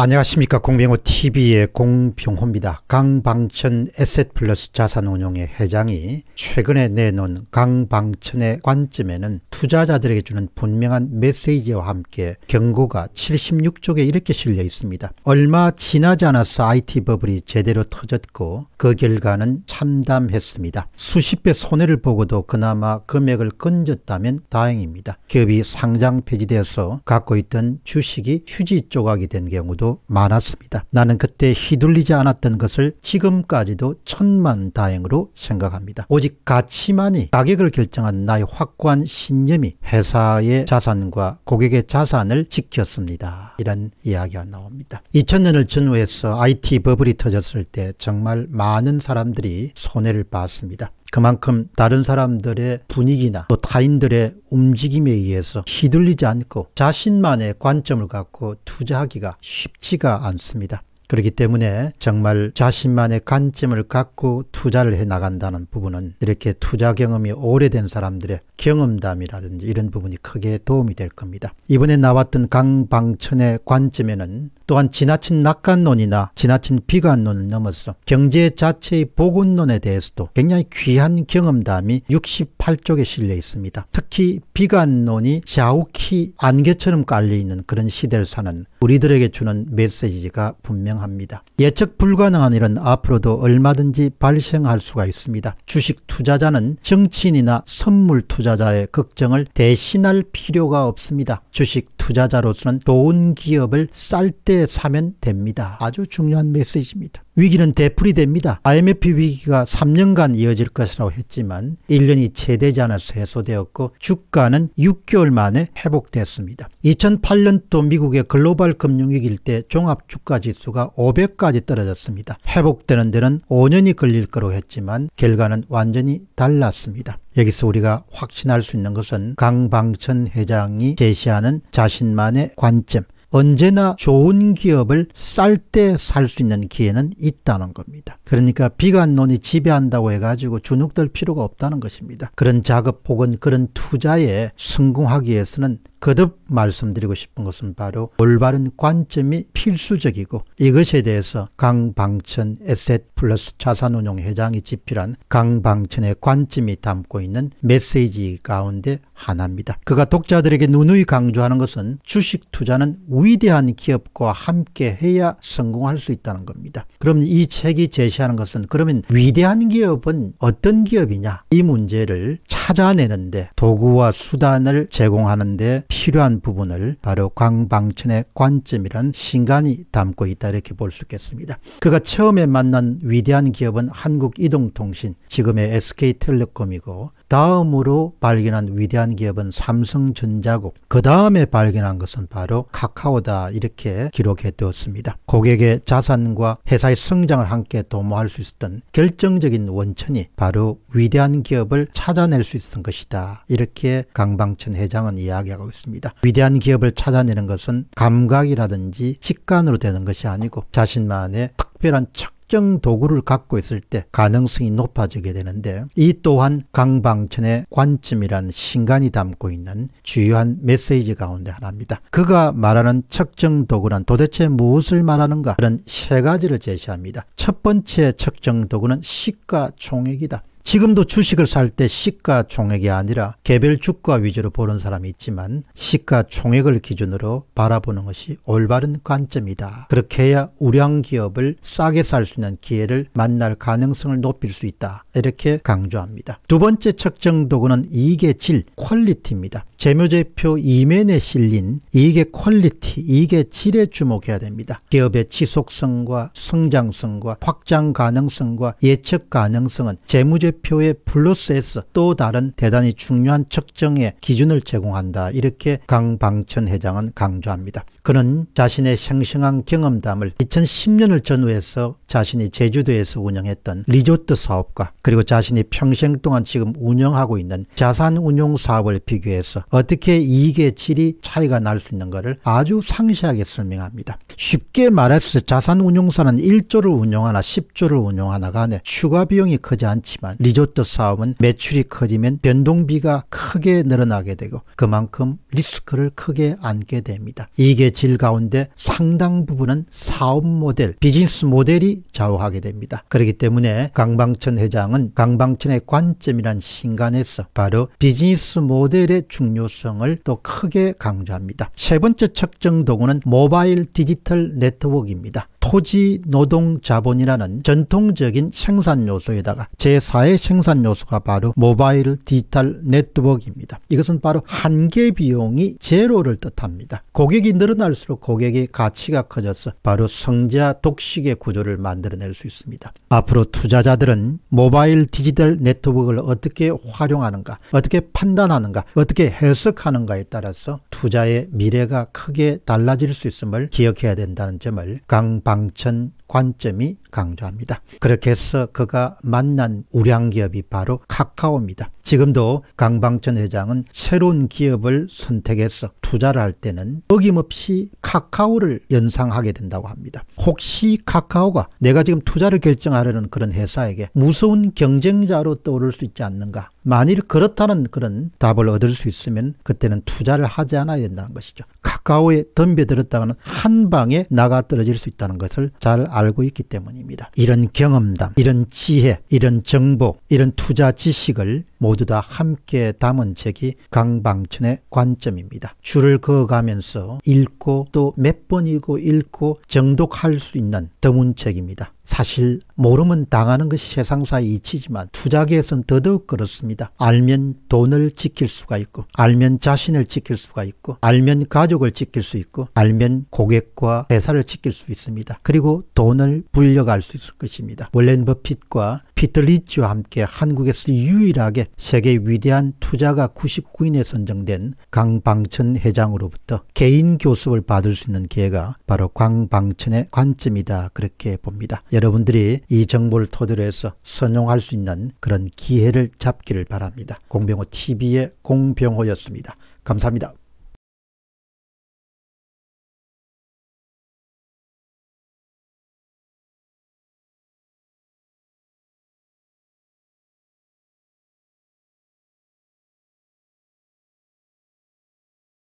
안녕하십니까 공병호 TV의 공병호입니다. 강방천 에셋플러스 자산운용의 회장이 최근에 내놓은 강방천의 관점에는 투자자들에게 주는 분명한 메시지와 함께 경고가 76쪽에 이렇게 실려 있습니다. 얼마 지나지 않아서 IT 버블이 제대로 터졌고 그 결과는 참담했습니다. 수십 배 손해를 보고도 그나마 금액을 건졌다면 다행입니다. 기업이 상장 폐지되어서 갖고 있던 주식이 휴지 조각이 된 경우도 경도 많았습니다. 나는 그때 휘둘리지 않았던 것을 지금까지도 천만 다행으로 생각합니다. 오직 가치만이 가격을 결정한 나의 확고한 신념이 회사의 자산과 고객의 자산을 지켰습니다. 이런 이야기가 나옵니다. 2000년을 전후해서 IT 버블이 터졌을 때 정말 많은 사람들이 손해를 봤습니다. 그만큼 다른 사람들의 분위기나 또 타인들의 움직임에 의해서 휘둘리지 않고 자신만의 관점을 갖고 투자하기가 쉽지가 않습니다. 그렇기 때문에 정말 자신만의 관점을 갖고 투자를 해 나간다는 부분은 이렇게 투자 경험이 오래된 사람들의 경험담이라든지 이런 부분이 크게 도움이 될 겁니다. 이번에 나왔던 강방천의 관점에는 또한 지나친 낙관론이나 지나친 비관론을 넘어서 경제 자체의 복원론에 대해서도 굉장히 귀한 경험담이 68쪽에 실려 있습니다. 특히 비관론이 샤오키 안개처럼 깔려 있는 그런 시대를 사는 우리들에게 주는 메시지가 분명 가능합니다. 예측 불가능한 일은 앞으로도 얼마든지 발생할 수가 있습니다. 주식 투자자는 정치인이나 선물 투자자의 걱정을 대신할 필요가 없습니다. 주식 투자자로서는 좋은 기업을 쌀 때 사면 됩니다. 아주 중요한 메시지입니다. 위기는 대풀이 됩니다. IMF 위기가 3년간 이어질 것이라고 했지만 1년이 채 되지 않아서 해소되었고 주가는 6개월 만에 회복됐습니다. 2008년도 미국의 글로벌 금융위기일 때 종합주가지수가 500까지 떨어졌습니다. 회복되는 데는 5년이 걸릴 거로 했지만 결과는 완전히 달랐습니다. 여기서 우리가 확신할 수 있는 것은 강방천 회장이 제시하는 자신만의 관점, 언제나 좋은 기업을 쌀 때 살 수 있는 기회는 있다는 겁니다. 그러니까 비관론이 지배한다고 해가지고 주눅들 필요가 없다는 것입니다. 그런 작업 혹은 그런 투자에 성공하기 위해서는 거듭 말씀드리고 싶은 것은 바로 올바른 관점이 필수적이고 이것에 대해서 강방천 에셋 플러스 자산운용 회장이 집필한 강방천의 관점이 담고 있는 메시지 가운데 하나입니다. 그가 독자들에게 누누이 강조하는 것은 주식 투자는 위대한 기업과 함께 해야 성공할 수 있다는 겁니다. 그럼 이 책이 제시하는 것은 그러면 위대한 기업은 어떤 기업이냐 이 문제를 찾아내는데 도구와 수단을 제공하는데 필요한 부분을 바로 광방천의 관점이란 신간이 담고 있다 이렇게 볼 수 있겠습니다. 그가 처음에 만난 위대한 기업은 한국이동통신 지금의 SK텔레콤이고 다음으로 발견한 위대한 기업은 삼성전자고 그 다음에 발견한 것은 바로 카카오다 이렇게 기록해 두었습니다. 고객의 자산과 회사의 성장을 함께 도모할 수 있었던 결정적인 원천이 바로 위대한 기업을 찾아낼 수 있었던 것이다. 이렇게 강방천 회장은 이야기하고 있습니다. 위대한 기업을 찾아내는 것은 감각이라든지 직관으로 되는 것이 아니고 자신만의 특별한 척 특정 도구를 갖고 있을 때 가능성이 높아지게 되는데 이 또한 강방천의 관점이란 신간이 담고 있는 주요한 메시지 가운데 하나입니다. 그가 말하는 측정 도구란 도대체 무엇을 말하는가? 그런 세 가지를 제시합니다. 첫 번째 측정 도구는 시가총액이다. 지금도 주식을 살 때 시가총액이 아니라 개별 주가 위주로 보는 사람이 있지만 시가총액을 기준으로 바라보는 것이 올바른 관점이다. 그렇게 해야 우량 기업을 싸게 살 수 있는 기회를 만날 가능성을 높일 수 있다. 이렇게 강조합니다. 두 번째 측정 도구는 이익의 질, 퀄리티입니다. 재무제표 이면에 실린 이익의 퀄리티, 이익의 질에 주목해야 됩니다. 기업의 지속성과 성장성과 확장 가능성과 예측 가능성은 재무제표 대표의 플러스 에 S 또 다른 대단히 중요한 측정의 기준을 제공한다. 이렇게 강방천 회장은 강조합니다. 그는 자신의 생생한 경험담을 2010년을 전후해서 자신이 제주도에서 운영했던 리조트 사업과 그리고 자신이 평생 동안 지금 운영하고 있는 자산 운용 사업을 비교해서 어떻게 이익의 질이 차이가 날 수 있는가를 아주 상세하게 설명합니다. 쉽게 말해서 자산 운용사는 1조를 운영하나 10조를 운영하나 간에 추가 비용이 크지 않지만 리조트 사업은 매출이 커지면 변동비가 크게 늘어나게 되고 그만큼 리스크를 크게 안게 됩니다. 이게 질 가운데 상당 부분은 사업 모델, 비즈니스 모델이 좌우하게 됩니다. 그렇기 때문에 강방천 회장은 강방천의 관점이란 신간에서 바로 비즈니스 모델의 중요성을 또 크게 강조합니다. 세 번째 측정 도구는 모바일 디지털 네트워크입니다. 토지, 노동, 자본이라는 전통적인 생산 요소에다가 제4의 하나의 생산 요소가 바로 모바일 디지털 네트워크입니다. 이것은 바로 한계 비용이 제로를 뜻합니다. 고객이 늘어날수록 고객의 가치가 커져서 바로 성자 독식의 구조를 만들어낼 수 있습니다. 앞으로 투자자들은 모바일 디지털 네트워크를 어떻게 활용하는가, 어떻게 판단하는가, 어떻게 해석하는가에 따라서 투자의 미래가 크게 달라질 수 있음을 기억해야 된다는 점을 강방천 관점이 강조합니다. 그렇게 해서 그가 만난 우량 대장기업이 바로 카카오입니다. 지금도 강방천 회장은 새로운 기업을 선택해서 투자를 할 때는 어김없이 카카오를 연상하게 된다고 합니다. 혹시 카카오가 내가 지금 투자를 결정하려는 그런 회사에게 무서운 경쟁자로 떠오를 수 있지 않는가 만일 그렇다는 그런 답을 얻을 수 있으면 그때는 투자를 하지 않아야 된다는 것이죠. 카카오에 덤벼들었다가는 한 방에 나가 떨어질 수 있다는 것을 잘 알고 있기 때문입니다. 이런 경험담, 이런 지혜, 이런 정보, 이런 투자 지식을 모두 모두 다 함께 담은 책이 강방천의 관점입니다. 줄을 그어가면서 읽고 또 몇 번 읽고 읽고 정독할 수 있는 드문 책입니다. 사실 모르면 당하는 것이 세상사의 이치지만 투자계에서는 더더욱 그렇습니다. 알면 돈을 지킬 수가 있고 알면 자신을 지킬 수가 있고 알면 가족을 지킬 수 있고 알면 고객과 회사를 지킬 수 있습니다. 그리고 돈을 불려갈 수 있을 것입니다. 월렌 버핏과 피터 리치와 함께 한국에서 유일하게 세계 위대한 투자가 99인에 선정된 강방천 회장으로부터 개인 교습을 받을 수 있는 기회가 바로 강방천의 관점이다 그렇게 봅니다. 여러분들이 이 정보를 토대로 해서 선용할 수 있는 그런 기회를 잡기를 바랍니다. 공병호 TV의 공병호였습니다. 감사합니다.